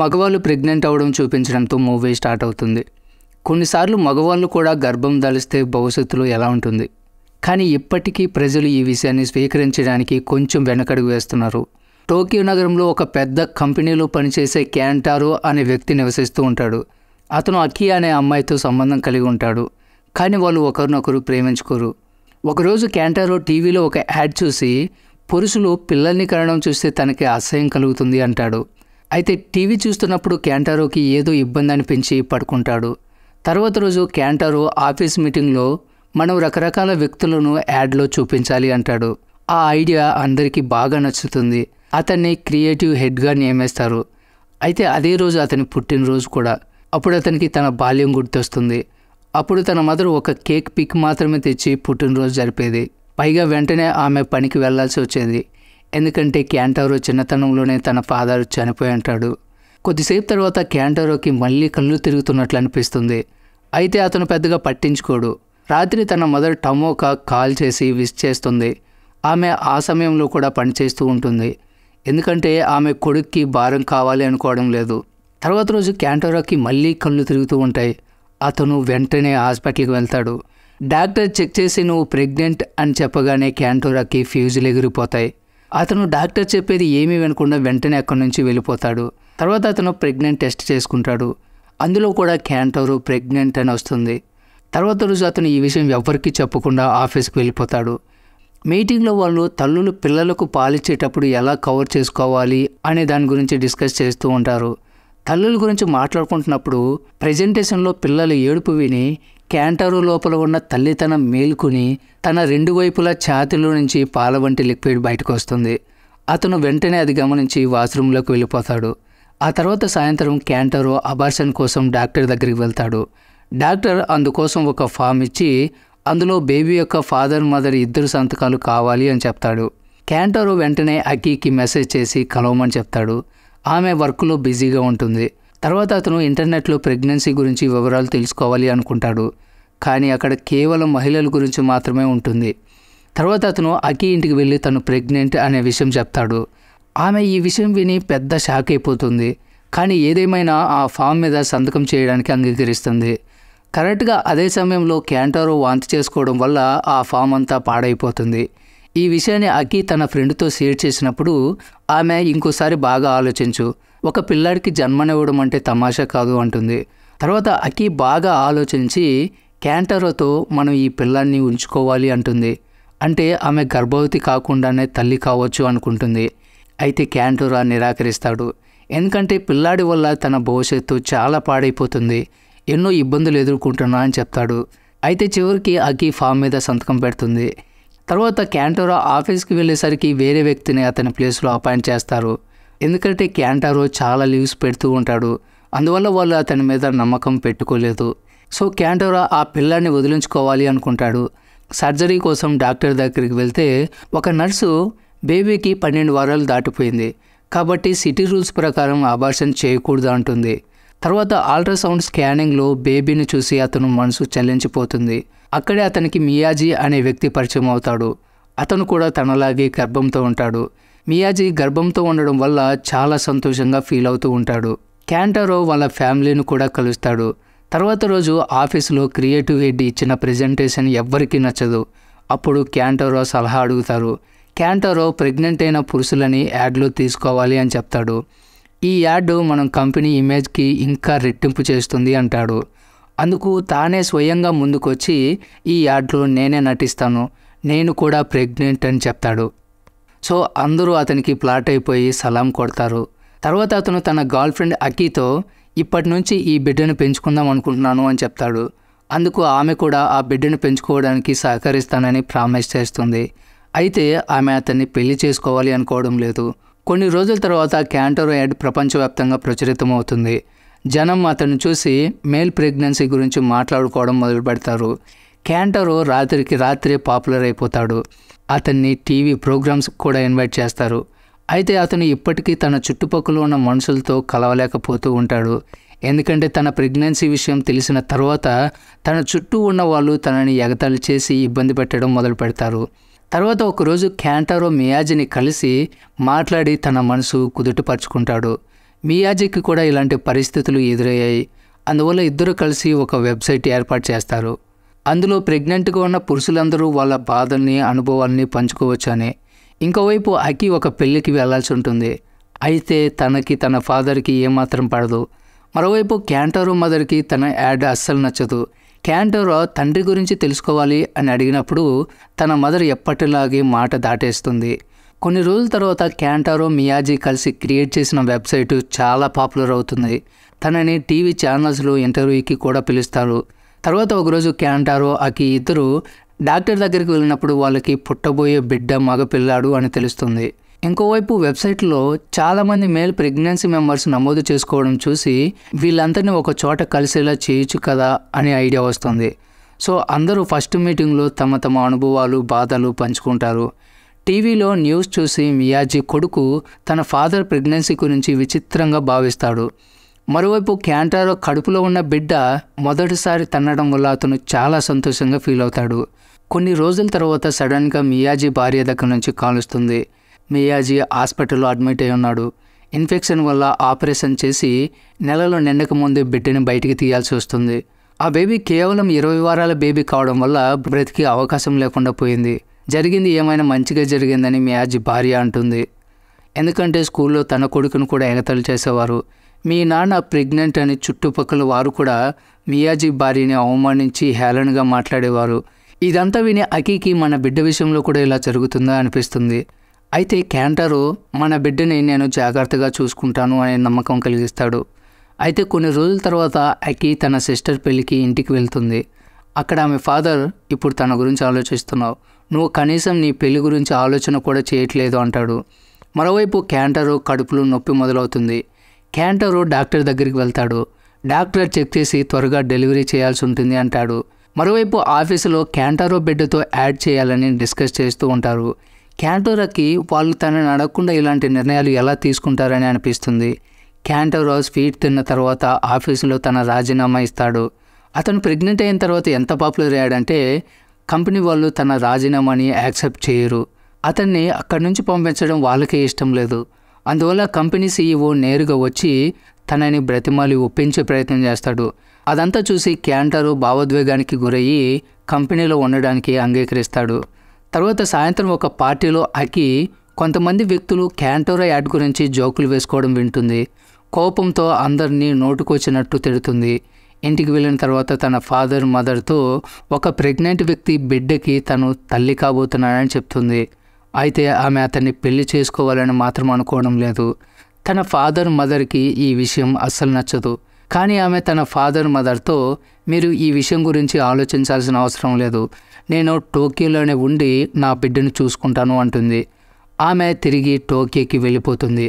మగవాళ్ళు ప్రెగ్నెంట్ అవ్వడం చూపించడంతో movie start అవుతుంది కొన్నిసార్లు మగవాళ్ళు కూడా గర్భం దలిస్తే భవిష్యత్తులో ఎలా ఉంటుంది కానీ ఇప్పటికీ ప్రజలు ఈ విషయాన్ని స్వీకరించడానికి కొంచెం వెనకడుగు వేస్తున్నారు టోక్యో నగరంలో ఒక పెద్ద కంపెనీలో పనిచేసే క్యాంటారో అనే వ్యక్తి నివసిస్తూ ఉంటాడు అతను అక్కి అనే అమ్మాయితో సంబంధం కలిగి ఉంటాడు కానీ వాళ్ళు ఒకరినొకరు ప్రేమించుకోరు ఒకరోజు క్యాంటారో టీవీలో ఒక యాడ్ చూసి పురుషులు పిల్లల్ని కనడం చూస్తే తనకి అసహ్యం కలుగుతుంది అంటాడు అయితే టీవీ చూస్తున్నప్పుడు క్యాంటారోకి ఏదో ఇబ్బంది అనిపించి పడుకుంటాడు తర్వాత రోజు క్యాంటారో ఆఫీస్ మీటింగ్లో మనం రకరకాల వ్యక్తులను యాడ్లో చూపించాలి అంటాడు ఆ ఐడియా అందరికీ బాగా నచ్చుతుంది అతన్ని క్రియేటివ్ హెడ్గా నియమిస్తారు అయితే అదే రోజు అతని పుట్టినరోజు కూడా అప్పుడు అతనికి తన బాల్యం గుర్తొస్తుంది అప్పుడు తన మదర్ ఒక కేక్ పిక్ మాత్రమే తెచ్చి పుట్టినరోజు జరిపేది పైగా వెంటనే ఆమె పనికి వెళ్లాల్సి వచ్చేది ఎందుకంటే క్యాంటారో చిన్నతనంలోనే తన ఫాదర్ చనిపోయి ఉంటాడు కొద్దిసేపు తర్వాత క్యాంటారోకి మళ్ళీ కళ్ళు తిరుగుతున్నట్లు అనిపిస్తుంది అయితే అతను పెద్దగా పట్టించుకోడు రాత్రి తన మదర్ టమోకా కాల్ చేసి విష్ చేస్తుంది ఆమె ఆ సమయంలో కూడా పనిచేస్తూ ఉంటుంది ఎందుకంటే ఆమె కొడుక్కి భారం కావాలి అనుకోవడం లేదు తర్వాత రోజు క్యాంటోరాకి మళ్ళీ కళ్ళు తిరుగుతూ ఉంటాయి అతను వెంటనే హాస్పిటల్కి వెళ్తాడు డాక్టర్ చెక్ చేసి నువ్వు ప్రెగ్నెంట్ అని చెప్పగానే క్యాంటోరాకి ఫ్యూజులు ఎగిరిపోతాయి అతను డాక్టర్ చెప్పేది ఏమీ వినకుండా వెంటనే అక్కడి నుంచి వెళ్ళిపోతాడు తర్వాత అతను ప్రెగ్నెంట్ టెస్ట్ చేసుకుంటాడు అందులో కూడా క్యాంటరు ప్రెగ్నెంట్ అని వస్తుంది తర్వాత రోజు అతను ఈ విషయం ఎవ్వరికీ చెప్పకుండా ఆఫీస్కి వెళ్ళిపోతాడు మీటింగ్లో వాళ్ళు తల్లులు పిల్లలకు పాలిచ్చేటప్పుడు ఎలా కవర్ చేసుకోవాలి అనే దాని గురించి డిస్కస్ చేస్తూ ఉంటారు తల్లుల గురించి మాట్లాడుకుంటున్నప్పుడు ప్రజెంటేషన్లో పిల్లలు ఏడుపు విని క్యాంటరు లోపల ఉన్న తల్లితనం మేల్కుని తన రెండు వైపుల ఛాతిలో నుంచి పాల వంటి లిక్విడ్ బయటకు వస్తుంది అతను వెంటనే అది గమనించి వాష్రూంలోకి వెళ్ళిపోతాడు ఆ తర్వాత సాయంత్రం క్యాంటరు అబార్షన్ కోసం డాక్టర్ దగ్గరికి వెళ్తాడు డాక్టర్ అందుకోసం ఒక ఫామ్ ఇచ్చి అందులో బేబీ యొక్క ఫాదర్ మదర్ ఇద్దరు సంతకాలు కావాలి అని చెప్తాడు క్యాంటరు వెంటనే అకీకి మెసేజ్ చేసి కలవమని చెప్తాడు ఆమె వర్క్లో బిజీగా ఉంటుంది తర్వాత అతను ఇంటర్నెట్లో ప్రెగ్నెన్సీ గురించి వివరాలు తెలుసుకోవాలి అనుకుంటాడు కానీ అక్కడ కేవలం మహిళల గురించి మాత్రమే ఉంటుంది తర్వాత అతను అకి ఇంటికి వెళ్ళి తను ప్రెగ్నెంట్ అనే విషయం చెప్తాడు ఆమె ఈ విషయం విని పెద్ద షాక్ అయిపోతుంది కానీ ఏదేమైనా ఆ ఫామ్ మీద సంతకం చేయడానికి అంగీకరిస్తుంది కరెక్ట్గా అదే సమయంలో క్యాంటారో వాంతి చేసుకోవడం వల్ల ఆ ఫామ్ అంతా పాడైపోతుంది ఈ విషయాన్ని అకి తన ఫ్రెండ్తో షేర్ చేసినప్పుడు ఆమె ఇంకోసారి బాగా ఆలోచించు ఒక పిల్లాడికి జన్మనివ్వడం అంటే తమాషా కాదు అంటుంది తర్వాత అకి బాగా ఆలోచించి క్యాంటరోతో మనం ఈ పిల్లాన్ని ఉంచుకోవాలి అంటుంది అంటే ఆమె గర్భవతి కాకుండానే తల్లి కావచ్చు అనుకుంటుంది అయితే క్యాంటరో నిరాకరిస్తాడు ఎందుకంటే పిల్లాడి వల్ల తన భవిష్యత్తు చాలా పాడైపోతుంది ఎన్నో ఇబ్బందులు ఎదుర్కొంటున్నా అని చెప్తాడు అయితే చివరికి అగ్గి ఫామ్ మీద సంతకం పెడుతుంది తర్వాత క్యాంటరో ఆఫీస్కి వెళ్ళేసరికి వేరే వ్యక్తిని అతని ప్లేస్లో అపాయింట్ చేస్తారు ఎందుకంటే క్యాంటరో చాలా లీవ్స్ పెడుతూ ఉంటాడు అందువల్ల వాళ్ళు అతని మీద నమ్మకం పెట్టుకోలేదు సో క్యాంటోరా ఆ పిల్లాన్ని వదిలించుకోవాలి అనుకుంటాడు సర్జరీ కోసం డాక్టర్ దగ్గరికి వెళ్తే ఒక నర్సు బేబీకి పన్నెండు వారాలు దాటిపోయింది కాబట్టి సిటీ రూల్స్ ప్రకారం అబార్షన్ చేయకూడదు అంటుంది తర్వాత అల్ట్రాసౌండ్ స్కానింగ్లో బేబీని చూసి అతను మనసు చెల్లించిపోతుంది అక్కడే అతనికి మియాజీ అనే వ్యక్తి పరిచయం అవుతాడు అతను కూడా తనలాగే గర్భంతో ఉంటాడు మియాజీ గర్భంతో ఉండడం వల్ల చాలా సంతోషంగా ఫీల్ అవుతూ ఉంటాడు క్యాంటరో వాళ్ళ ఫ్యామిలీని కూడా కలుస్తాడు తర్వాత రోజు ఆఫీసులో క్రియేటివ్ హెడ్ ఇచ్చిన ప్రజెంటేషన్ ఎవ్వరికీ నచ్చదు అప్పుడు క్యాంటోరో సలహా అడుగుతారు క్యాంటోరో ప్రెగ్నెంట్ అయిన పురుషులని యాడ్లో తీసుకోవాలి అని చెప్తాడు ఈ యాడ్ మనం కంపెనీ ఇమేజ్కి ఇంకా రెట్టింపు చేస్తుంది అంటాడు అందుకు తానే స్వయంగా ముందుకొచ్చి ఈ యాడ్లో నేనే నటిస్తాను నేను కూడా ప్రెగ్నెంట్ అని చెప్తాడు సో అందరూ అతనికి ప్లాట్ అయిపోయి సలాం కొడతారు తర్వాత అతను తన గర్ల్ ఫ్రెండ్ అకీతో ఇప్పటి నుంచి ఈ బిడ్డను పెంచుకుందాం అనుకుంటున్నాను అని చెప్తాడు అందుకు ఆమె కూడా ఆ బిడ్డను పెంచుకోవడానికి సహకరిస్తానని ప్రామిస్ చేస్తుంది అయితే ఆమె అతన్ని పెళ్లి చేసుకోవాలి అనుకోవడం లేదు కొన్ని రోజుల తర్వాత క్యాంటర్ యాడ్ ప్రపంచవ్యాప్తంగా ప్రచురితమవుతుంది జనం అతను చూసి మేల్ ప్రెగ్నెన్సీ గురించి మాట్లాడుకోవడం మొదలు పెడతారు క్యాంటరు రాత్రికి రాత్రే పాపులర్ అయిపోతాడు అతన్ని టీవీ ప్రోగ్రామ్స్ కూడా ఇన్వైట్ చేస్తారు అయితే అతను ఇప్పటికీ తన చుట్టుపక్కల ఉన్న మనుషులతో కలవలేకపోతూ ఉంటాడు ఎందుకంటే తన ప్రెగ్నెన్సీ విషయం తెలిసిన తర్వాత తన చుట్టూ ఉన్న వాళ్ళు తనని ఎగతాళి చేసి ఇబ్బంది పెట్టడం మొదలు పెడతారు తర్వాత ఒకరోజు క్యాంటారో మియాజిని కలిసి మాట్లాడి తన మనసు కుదుటపరుచుకుంటాడు మియాజికి కూడా ఇలాంటి పరిస్థితులు ఎదురయ్యాయి అందువల్ల ఇద్దరు కలిసి ఒక వెబ్సైట్ ఏర్పాటు చేస్తారు అందులో ప్రెగ్నెంట్గా ఉన్న పురుషులందరూ వాళ్ళ బాధల్ని అనుభవాల్ని పంచుకోవచ్చని ఇంకోవైపు అకి ఒక పెళ్ళికి వెళ్లాల్సి ఉంటుంది అయితే తనకి తన ఫాదర్కి ఏమాత్రం పడదు మరోవైపు క్యాంటోరు మదర్కి తన యాడ్ అస్సలు నచ్చదు క్యాంటోరో తండ్రి గురించి తెలుసుకోవాలి అని అడిగినప్పుడు తన మదర్ ఎప్పటిలాగే మాట దాటేస్తుంది కొన్ని రోజుల తర్వాత క్యాంటారో మియాజీ కలిసి క్రియేట్ చేసిన వెబ్సైటు చాలా పాపులర్ అవుతుంది తనని టీవీ ఛానల్స్లో ఇంటర్వ్యూకి కూడా పిలుస్తారు తర్వాత ఒకరోజు క్యాంటారో అకి ఇద్దరు డాక్టర్ దగ్గరికి వెళ్ళినప్పుడు వాళ్ళకి పుట్టబోయే బిడ్డ మగపిల్లాడు అని తెలుస్తుంది ఇంకోవైపు వెబ్సైట్లో చాలామంది మేల్ ప్రెగ్నెన్సీ మెంబర్స్ నమోదు చేసుకోవడం చూసి వీళ్ళందరినీ ఒక చోట కలిసేలా చేయొచ్చు కదా అనే ఐడియా వస్తుంది సో అందరూ ఫస్ట్ మీటింగ్లో తమ తమ అనుభవాలు బాధలు పంచుకుంటారు టీవీలో న్యూస్ చూసి మియాజీ కొడుకు తన ఫాదర్ ప్రెగ్నెన్సీ గురించి విచిత్రంగా భావిస్తాడు మరోవైపు క్యాంటారో కడుపులో ఉన్న బిడ్డ మొదటిసారి తన్నడం వల్ల అతను చాలా సంతోషంగా ఫీల్ అవుతాడు కొన్ని రోజుల తర్వాత సడన్గా మియాజీ భార్య దగ్గర నుంచి కాలుస్తుంది మియాజీ హాస్పిటల్లో అడ్మిట్ అయి ఉన్నాడు ఇన్ఫెక్షన్ వల్ల ఆపరేషన్ చేసి నెలలో నిండక ముందు బిడ్డని బయటికి తీయాల్సి వస్తుంది ఆ బేబీ కేవలం ఇరవై వారాల బేబీ కావడం వల్ల బ్రతికి అవకాశం లేకుండా పోయింది జరిగింది ఏమైనా మంచిగా జరిగిందని మియాజీ భార్య అంటుంది ఎందుకంటే స్కూల్లో తన కొడుకును కూడా ఎగతలు చేసేవారు మీ నాన్న ప్రెగ్నెంట్ అని చుట్టుపక్కల వారు కూడా మియాజీ భార్యని అవమానించి హేళనగా మాట్లాడేవారు ఇదంతా విని అకీకి మన బిడ్డ విషయంలో కూడా ఇలా జరుగుతుందా అనిపిస్తుంది అయితే క్యాంటరు మన బిడ్డని నేను జాగ్రత్తగా చూసుకుంటాను అనే నమ్మకం కలిగిస్తాడు అయితే కొన్ని రోజుల తర్వాత అకి తన సిస్టర్ పెళ్ళికి ఇంటికి వెళ్తుంది అక్కడ ఆమె ఫాదర్ ఇప్పుడు తన గురించి ఆలోచిస్తున్నావు నువ్వు కనీసం నీ పెళ్లి గురించి ఆలోచన కూడా చేయట్లేదు అంటాడు మరోవైపు క్యాంటరు కడుపులో నొప్పి మొదలవుతుంది క్యాంటరు డాక్టర్ దగ్గరికి వెళ్తాడు డాక్టర్ చెక్ చేసి త్వరగా డెలివరీ చేయాల్సి ఉంటుంది అంటాడు మరోవైపు ఆఫీసులో క్యాంటారో బెడ్తో యాడ్ చేయాలని డిస్కస్ చేస్తూ ఉంటారు క్యాంటోరాకి వాళ్ళు తనని అడగకుండా ఇలాంటి నిర్ణయాలు ఎలా తీసుకుంటారని అనిపిస్తుంది క్యాంటోరా స్వీట్ తిన్న తర్వాత ఆఫీసులో తన రాజీనామా ఇస్తాడు అతను ప్రెగ్నెంట్ అయిన తర్వాత ఎంత పాపులర్ అయ్యాడంటే కంపెనీ వాళ్ళు తన రాజీనామాని యాక్సెప్ట్ చేయరు అతన్ని అక్కడి నుంచి పంపించడం వాళ్ళకే ఇష్టం లేదు అందువల్ల కంపెనీ సీఈఓ నేరుగా వచ్చి తనని బ్రతిమాలి ఒప్పించే ప్రయత్నం చేస్తాడు అదంతా చూసి క్యాంటరు భావోద్వేగానికి గురయ్యి కంపెనీలో ఉండడానికి అంగీకరిస్తాడు తర్వాత సాయంత్రం ఒక పార్టీలో అకి కొంతమంది వ్యక్తులు క్యాంటర్ యాడ్ గురించి జోకులు వేసుకోవడం వింటుంది కోపంతో అందరినీ నోటుకొచ్చినట్టు తిడుతుంది ఇంటికి వెళ్ళిన తర్వాత తన ఫాదర్ మదర్తో ఒక ప్రెగ్నెంట్ వ్యక్తి బిడ్డకి తను తల్లి కాబోతున్నాడని చెప్తుంది అయితే ఆమె అతన్ని పెళ్లి చేసుకోవాలని మాత్రం అనుకోవడం లేదు తన ఫాదర్ మదర్కి ఈ విషయం అస్సలు నచ్చదు కానీ ఆమె తన ఫాదర్ మదర్తో మీరు ఈ విషయం గురించి ఆలోచించాల్సిన అవసరం లేదు నేను టోక్యోలోనే ఉండి నా బిడ్డను చూసుకుంటాను అంటుంది ఆమె తిరిగి టోక్యోకి వెళ్ళిపోతుంది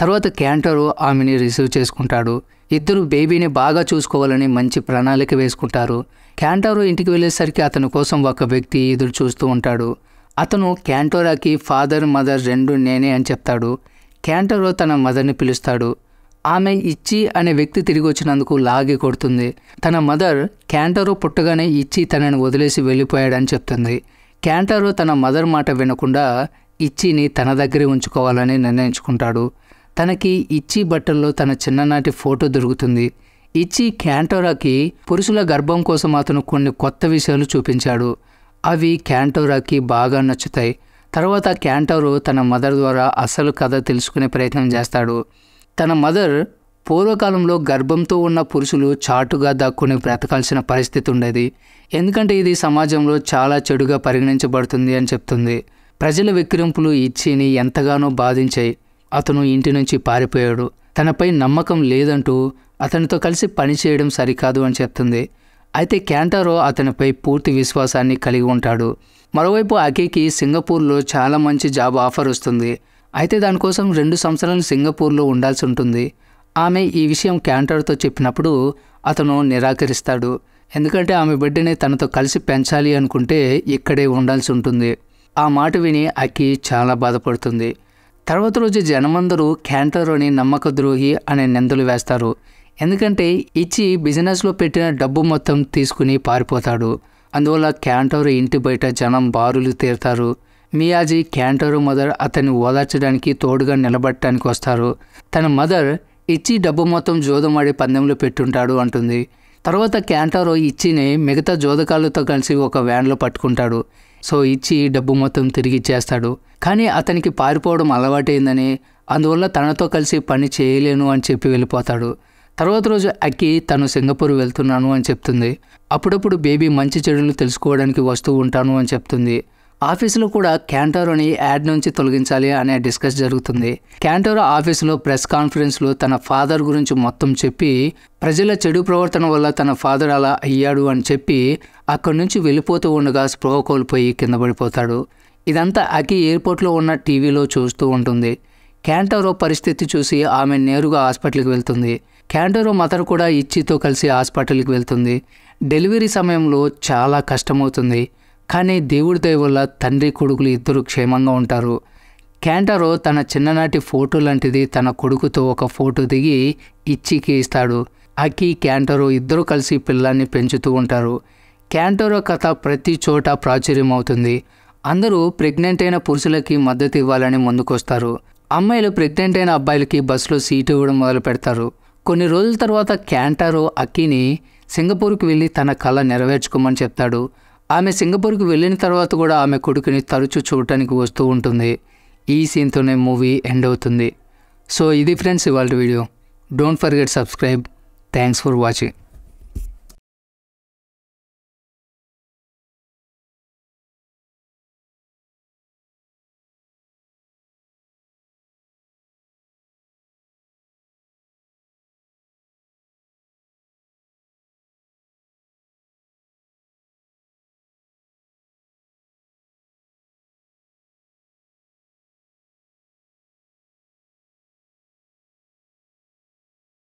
తర్వాత క్యాంటరు ఆమెని రిసీవ్ చేసుకుంటాడు ఇద్దరు బేబీని బాగా చూసుకోవాలని మంచి ప్రణాళిక వేసుకుంటారు క్యాంటరు ఇంటికి వెళ్ళేసరికి అతని కోసం ఒక వ్యక్తి ఎదురు చూస్తూ ఉంటాడు అతను క్యాంటోరాకి ఫాదర్ మదర్ రెండు నేనే అని చెప్తాడు క్యాంటరో తన మదర్ని పిలుస్తాడు ఆమె ఇచ్చి అనే వ్యక్తి తిరిగి వచ్చినందుకు లాగి కొడుతుంది తన మదర్ క్యాంటరు పుట్టగానే ఇచ్చి తనని వదిలేసి వెళ్ళిపోయాడని చెప్తుంది క్యాంటరు తన మదర్ మాట వినకుండా ఇచ్చిని తన దగ్గరే ఉంచుకోవాలని నిర్ణయించుకుంటాడు తనకి ఇచ్చి బట్టల్లో తన చిన్ననాటి ఫోటో దొరుకుతుంది ఇచ్చి క్యాంటోరాకి పురుషుల గర్భం కోసం అతను కొన్ని కొత్త విషయాలు చూపించాడు అవి క్యాంటోరాకి బాగా నచ్చుతాయి తర్వాత క్యాంటోరు తన మదర్ ద్వారా అసలు కథ తెలుసుకునే ప్రయత్నం చేస్తాడు తన మదర్ పూర్వకాలంలో గర్భంతో ఉన్న పురుషులు చాటుగా దాక్కుని బ్రతకాల్సిన పరిస్థితి ఉండేది ఎందుకంటే ఇది సమాజంలో చాలా చెడుగా పరిగణించబడుతుంది అని చెప్తుంది ప్రజల విక్రింపులు ఇచ్చిని ఎంతగానో బాధించాయి అతను ఇంటి నుంచి పారిపోయాడు తనపై నమ్మకం లేదంటూ అతనితో కలిసి పనిచేయడం సరికాదు అని చెప్తుంది అయితే క్యాంటారో అతనిపై పూర్తి విశ్వాసాన్ని కలిగి ఉంటాడు మరోవైపు అకీకి సింగపూర్లో చాలా మంచి జాబ్ ఆఫర్ వస్తుంది అయితే దానికోసం రెండు సంవత్సరాలు సింగపూర్లో ఉండాల్సి ఉంటుంది ఆమె ఈ విషయం క్యాంటర్తో చెప్పినప్పుడు అతను నిరాకరిస్తాడు ఎందుకంటే ఆమె బిడ్డని తనతో కలిసి పెంచాలి అనుకుంటే ఇక్కడే ఉండాల్సి ఉంటుంది ఆ మాట విని అక్కి చాలా బాధపడుతుంది తర్వాత రోజు జనమందరూ అని నమ్మక ద్రోహి అనే నిందలు వేస్తారు ఎందుకంటే ఇచ్చి బిజినెస్లో పెట్టిన డబ్బు మొత్తం తీసుకుని పారిపోతాడు అందువల్ల క్యాంటర్ ఇంటి బయట జనం బారులు తీరుతారు మియాజీ క్యాంటరు మదర్ అతన్ని ఓదార్చడానికి తోడుగా నిలబడటానికి వస్తారు తన మదర్ ఇచ్చి డబ్బు మొత్తం జోదమాడి పందెంలో పెట్టుంటాడు అంటుంది తర్వాత క్యాంటరు ఇచ్చిని మిగతా జోదకాలతో కలిసి ఒక వ్యాన్లో పట్టుకుంటాడు సో ఇచ్చి డబ్బు మొత్తం తిరిగి ఇచ్చేస్తాడు కానీ అతనికి పారిపోవడం అలవాటైందని అందువల్ల తనతో కలిసి పని చేయలేను అని చెప్పి వెళ్ళిపోతాడు తర్వాత రోజు అక్కి తను సింగపూర్ వెళ్తున్నాను అని చెప్తుంది అప్పుడప్పుడు బేబీ మంచి చెడులు తెలుసుకోవడానికి వస్తూ ఉంటాను అని చెప్తుంది ఆఫీసులో కూడా క్యాంటోరోని యాడ్ నుంచి తొలగించాలి అనే డిస్కస్ జరుగుతుంది క్యాంటోరో ఆఫీసులో ప్రెస్ కాన్ఫరెన్స్లో తన ఫాదర్ గురించి మొత్తం చెప్పి ప్రజల చెడు ప్రవర్తన వల్ల తన ఫాదర్ అలా అయ్యాడు అని చెప్పి అక్కడి నుంచి వెళ్ళిపోతూ ఉండగా స్పృహ కోల్పోయి కింద పడిపోతాడు ఇదంతా అకి ఎయిర్పోర్ట్లో ఉన్న టీవీలో చూస్తూ ఉంటుంది క్యాంటోరో పరిస్థితి చూసి ఆమె నేరుగా హాస్పిటల్కి వెళ్తుంది క్యాంటోరో మదర్ కూడా ఇచ్చితో కలిసి హాస్పిటల్కి వెళ్తుంది డెలివరీ సమయంలో చాలా కష్టమవుతుంది కానీ దేవుడి దయ వల్ల తండ్రి కొడుకులు ఇద్దరు క్షేమంగా ఉంటారు క్యాంటరో తన చిన్ననాటి ఫోటో లాంటిది తన కొడుకుతో ఒక ఫోటో దిగి ఇచ్చికి ఇస్తాడు అకి క్యాంటరో ఇద్దరు కలిసి పిల్లాన్ని పెంచుతూ ఉంటారు క్యాంటరో కథ ప్రతి చోట ప్రాచుర్యం అవుతుంది అందరూ ప్రెగ్నెంట్ అయిన పురుషులకి మద్దతు ఇవ్వాలని ముందుకొస్తారు అమ్మాయిలు ప్రెగ్నెంట్ అయిన అబ్బాయిలకి బస్సులో సీటు ఇవ్వడం మొదలు పెడతారు కొన్ని రోజుల తర్వాత క్యాంటరో అక్కిని సింగపూర్కి వెళ్ళి తన కళ నెరవేర్చుకోమని చెప్తాడు ఆమె సింగపూర్కి వెళ్ళిన తర్వాత కూడా ఆమె కొడుకుని తరచూ చూడటానికి వస్తూ ఉంటుంది ఈ సీన్తోనే మూవీ ఎండ్ అవుతుంది సో ఇది ఫ్రెండ్స్ ఇవాళ video don't forget subscribe thanks for watching